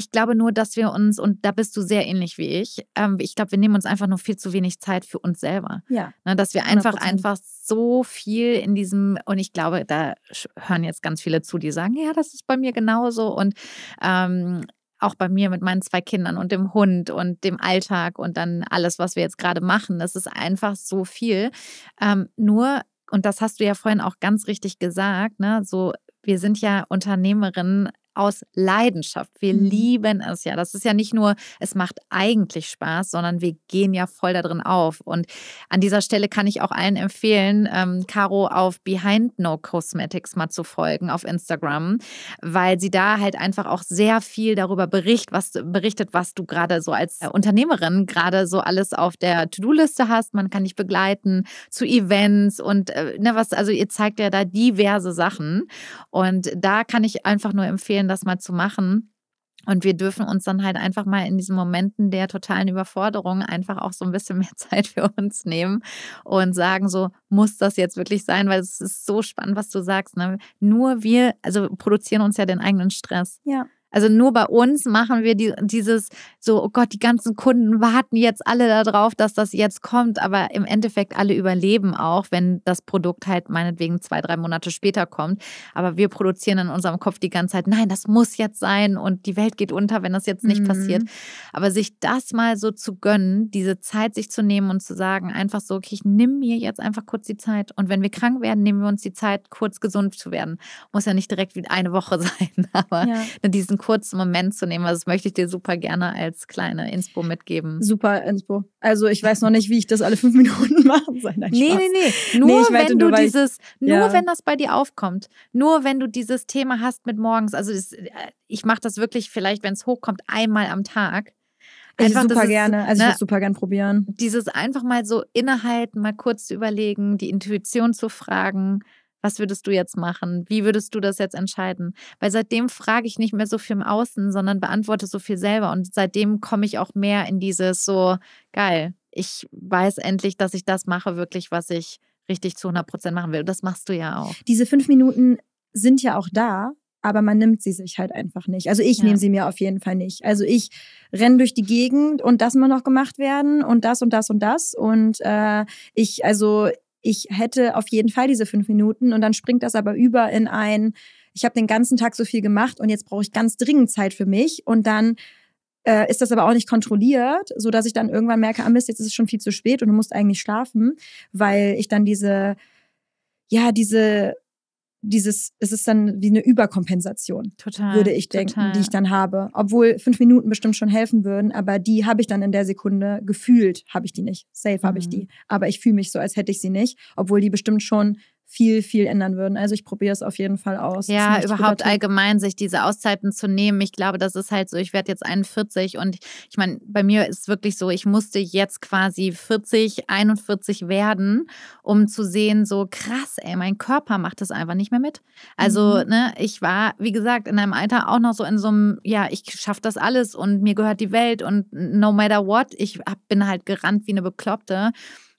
ich glaube nur, dass wir uns, und da bist du sehr ähnlich wie ich, ähm, ich glaube, wir nehmen uns einfach nur viel zu wenig Zeit für uns selber. Ja. Ne, dass wir einfach, 100%. einfach so viel in diesem, und ich glaube, da hören jetzt ganz viele zu, die sagen, ja, das ist bei mir genauso. Und ähm, auch bei mir mit meinen zwei Kindern und dem Hund und dem Alltag und dann alles, was wir jetzt gerade machen. Das ist einfach so viel. Ähm, nur, und das hast du ja vorhin auch ganz richtig gesagt, ne, so wir sind ja Unternehmerinnen aus Leidenschaft. Wir mhm. lieben es ja. Das ist ja nicht nur, es macht eigentlich Spaß, sondern wir gehen ja voll darin auf. Und an dieser Stelle kann ich auch allen empfehlen, ähm, Caro auf Behind No Cosmetics mal zu folgen auf Instagram, weil sie da halt einfach auch sehr viel darüber berichtet, was, berichtet, was du gerade so als äh, Unternehmerin gerade so alles auf der To-Do-Liste hast. Man kann dich begleiten zu Events und äh, ne, was, also ihr zeigt ja da diverse Sachen. Und da kann ich einfach nur empfehlen, motivieren, das mal zu machen. Und wir dürfen uns dann halt einfach mal in diesen Momenten der totalen Überforderung einfach auch so ein bisschen [laughs] mehr Zeit für uns nehmen und sagen, so muss das jetzt wirklich sein, weil es ist so spannend, was du sagst. Ne? Nur wir, also produzieren uns ja den eigenen Stress. Ja. Also nur bei uns machen wir die, dieses so, oh Gott, die ganzen Kunden warten jetzt alle darauf, dass das jetzt kommt. Aber im Endeffekt alle überleben auch, wenn das Produkt halt meinetwegen zwei, drei Monate später kommt. Aber wir produzieren in unserem Kopf die ganze Zeit, nein, das muss jetzt sein und die Welt geht unter, wenn das jetzt nicht mhm. passiert. Aber sich das mal so zu gönnen, diese Zeit sich zu nehmen und zu sagen, einfach so, okay, ich nehme mir jetzt einfach kurz die Zeit. Und wenn wir krank werden, nehmen wir uns die Zeit, kurz gesund zu werden. Muss ja nicht direkt wie eine Woche [laughs] sein, aber ja. Ne, diesen einen kurzen Moment zu nehmen. Also das möchte ich dir super gerne als kleine Inspo mitgeben. Super Inspo. Also ich weiß noch nicht, wie ich das alle fünf [laughs] Minuten machen soll. Nein, nee, nee, nee, Nur nee, wenn du nur, dieses, ich, ja. nur wenn das bei dir aufkommt, nur wenn du dieses Thema hast mit morgens. Also das, äh, ich mache das wirklich vielleicht, wenn es hochkommt, einmal am Tag. Einfach, ich super ist, gerne, also ich würde ne, super gerne probieren. Dieses einfach mal so innehalten, mal kurz zu überlegen, die Intuition zu fragen, was würdest du jetzt machen? Wie würdest du das jetzt entscheiden? Weil seitdem frage ich nicht mehr so viel im Außen, sondern beantworte so viel selber. Und seitdem komme ich auch mehr in dieses so, geil, ich weiß endlich, dass ich das mache, wirklich, was ich richtig zu 100 Prozent machen will. Und das machst du ja auch. Diese fünf Minuten sind ja auch da, aber man nimmt sie sich halt einfach nicht. Also ich ja. nehme sie mir auf jeden Fall nicht. Also ich renne durch die Gegend und das muss noch gemacht werden und das und das und das. Und äh, ich, also ich hätte auf jeden Fall diese fünf Minuten und dann springt das aber über in ein, ich habe den ganzen Tag so viel gemacht und jetzt brauche ich ganz dringend Zeit für mich und dann äh, ist das aber auch nicht kontrolliert, so dass ich dann irgendwann merke, ah Mist, jetzt ist es schon viel zu spät und du musst eigentlich schlafen, weil ich dann diese ja diese dieses, es ist dann wie eine Überkompensation, total, würde ich denken, total. die ich dann habe. Obwohl fünf Minuten bestimmt schon helfen würden, aber die habe ich dann in der Sekunde gefühlt, habe ich die nicht. Safe mhm. habe ich mhm. die. Aber ich fühle mich so, als hätte ich sie nicht, obwohl die bestimmt schon viel, viel ändern würden. Also ich probiere es auf jeden Fall aus. Ja, überhaupt allgemein sich diese Auszeiten zu nehmen. Ich glaube, das ist halt so, ich werde jetzt 41 und ich meine, bei mir ist es wirklich so, ich musste jetzt quasi 40, 41 werden, um zu sehen, so krass, ey, mein Körper macht das einfach nicht mehr mit. Also, mhm. ne, ich war, wie gesagt, in einem Alter auch noch so in so einem, ja, ich schaffe das alles und mir gehört die Welt und no matter what, ich bin halt gerannt wie eine Bekloppte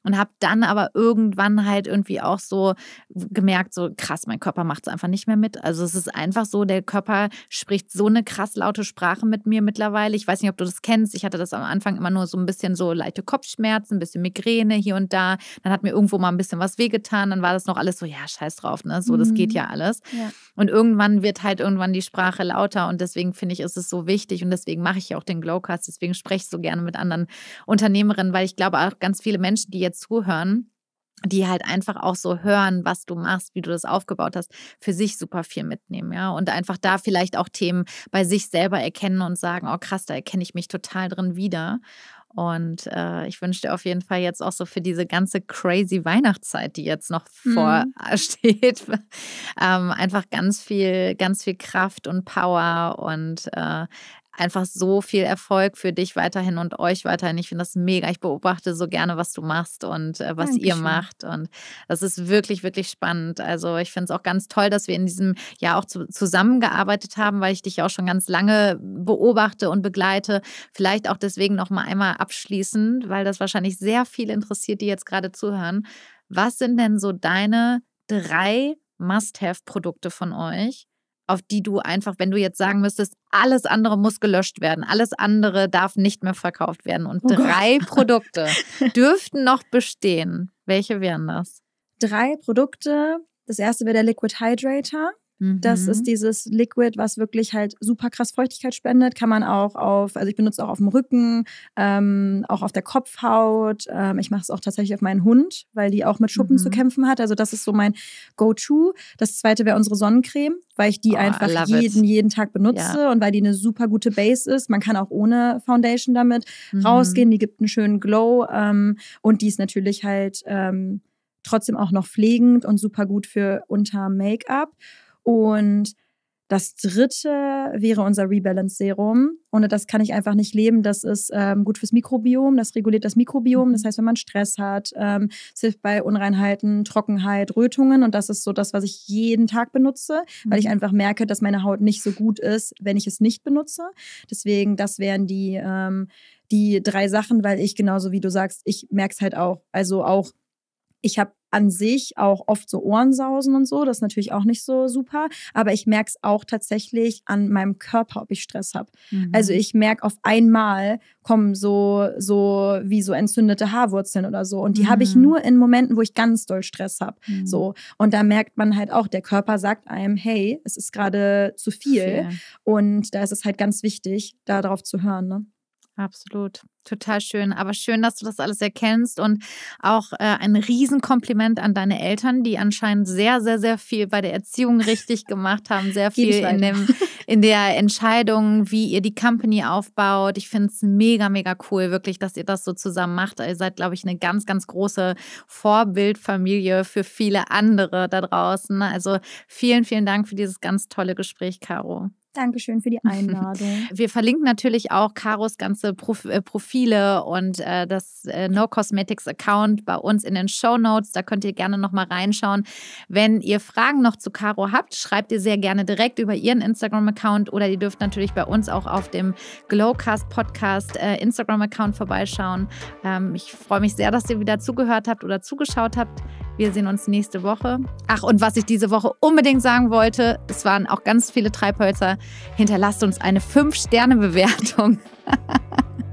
und habe dann aber irgendwann halt irgendwie auch so gemerkt, so krass, mein Körper macht es einfach nicht mehr mit. Also es ist einfach so, der Körper spricht so eine krass laute Sprache mit mir mittlerweile. Ich weiß nicht, ob du das kennst. Ich hatte das am Anfang immer nur so ein bisschen so leichte Kopfschmerzen, ein bisschen Migräne hier und da. Dann hat mir irgendwo mal ein bisschen was wehgetan. Dann war das noch alles so, ja, scheiß drauf, ne? So, das geht mhm. ja alles. Ja. Und irgendwann wird halt irgendwann die Sprache lauter und deswegen finde ich, ist es so wichtig und deswegen mache ich ja auch den Glowcast, deswegen spreche ich so gerne mit anderen Unternehmerinnen, weil ich glaube auch ganz viele Menschen, die jetzt dir zuhören, die halt einfach auch so hören, was du machst, wie du das aufgebaut hast, für sich super viel mitnehmen, ja. Und einfach da vielleicht auch Themen bei sich selber erkennen und sagen, oh krass, da erkenne ich mich total drin wieder. Und äh, ich wünsche dir auf jeden Fall jetzt auch so für diese ganze crazy Weihnachtszeit, die jetzt noch mhm. vorsteht, [laughs] ähm, einfach ganz viel, ganz viel Kraft und Power und äh, einfach so viel Erfolg für dich weiterhin und euch weiterhin. Ich finde das mega. Ich beobachte so gerne, was du machst und äh, was Dankeschön. ihr macht. Und das ist wirklich, wirklich spannend. Also ich finde es auch ganz toll, dass wir in diesem Jahr auch zu, zusammengearbeitet haben, weil ich dich auch schon ganz lange beobachte und begleite. Vielleicht auch deswegen nochmal einmal abschließend, weil das wahrscheinlich sehr viel interessiert, die jetzt gerade zuhören. Was sind denn so deine drei Must-Have-Produkte von euch, auf die du einfach, wenn du jetzt sagen müsstest, alles andere muss gelöscht werden, alles andere darf nicht mehr verkauft werden und oh drei Gott. [laughs] Produkte dürften noch bestehen. Welche wären das? Drei Produkte. Das erste wäre der Liquid Hydrator. Das ist mhm. dieses Liquid, was wirklich halt super krass Feuchtigkeit spendet. Kann man auch auf, also ich benutze auch auf dem Rücken, ähm, auch auf der Kopfhaut. Ähm, ich mache es auch tatsächlich auf meinen Hund, weil die auch mit Schuppen mhm. zu kämpfen hat. Also das ist so mein Go-To. Das zweite wäre unsere Sonnencreme, weil ich die oh, einfach jeden, jeden Tag benutze ja. und weil die eine super gute Base ist. Man kann auch ohne Foundation damit mhm. rausgehen. Die gibt einen schönen Glow ähm, und die ist natürlich halt ähm, trotzdem auch noch pflegend und super gut für unter Make-up. Und das dritte wäre unser Rebalance Serum. Ohne das kann ich einfach nicht leben. Das ist ähm, gut fürs Mikrobiom. Das reguliert das Mikrobiom. Mhm. Das heißt, wenn man Stress hat, ähm, es hilft bei Unreinheiten, Trockenheit, Rötungen. Und das ist so das, was ich jeden Tag benutze, mhm. weil ich mhm. einfach merke, dass meine Haut nicht so gut ist, wenn ich es nicht benutze. Deswegen, das wären die, ähm, die drei Sachen, weil ich genauso wie du sagst, ich merke es halt auch. Also auch ich habe an sich auch oft so Ohrensausen und so. Das ist natürlich auch nicht so super. Aber ich merke es auch tatsächlich an meinem Körper, ob ich Stress habe. Also mhm. Also ich merke auf einmal kommen so, so wie so entzündete Haarwurzeln oder so. Und die mhm. habe ich mhm. nur in Momenten, wo ich ganz doll Stress habe. Mhm. So. Und da merkt man halt auch, der Körper sagt einem, hey, es ist gerade zu viel. viel. Und da ist es halt ganz wichtig, darauf zu hören. Ne? Absolut, total schön. Aber schön, dass du das alles erkennst und auch äh, ein Riesenkompliment an deine Eltern, die anscheinend sehr, sehr, sehr viel bei der Erziehung [laughs] richtig gemacht haben, sehr viel in, dem, [laughs] in der Entscheidung, wie ihr die Company aufbaut. Ich finde es mega, mega cool, wirklich, dass ihr das so zusammen macht. Ihr seid, glaube ich, eine ganz, ganz große Vorbildfamilie für viele andere da draußen. Also vielen, vielen Dank für dieses ganz tolle Gespräch, Caro. Dankeschön für die [laughs] Einladung. Wir verlinken natürlich auch Karos ganze äh, Profile und äh, das äh, No Cosmetics Account bei uns in den Show Notes. Da könnt ihr gerne nochmal reinschauen. Wenn ihr Fragen noch zu Caro habt, schreibt ihr sehr gerne direkt über ihren Instagram-Account oder ihr dürft natürlich bei uns auch auf dem Glowcast Podcast äh, Instagram-Account vorbeischauen. Ähm, ich freue mich sehr, dass ihr wieder zugehört habt oder zugeschaut habt. Wir sehen uns nächste Woche. Ach, und was ich diese Woche unbedingt sagen wollte, es waren auch ganz viele Treibhölzer. Hinterlasst uns eine 5-Sterne-Bewertung. [laughs]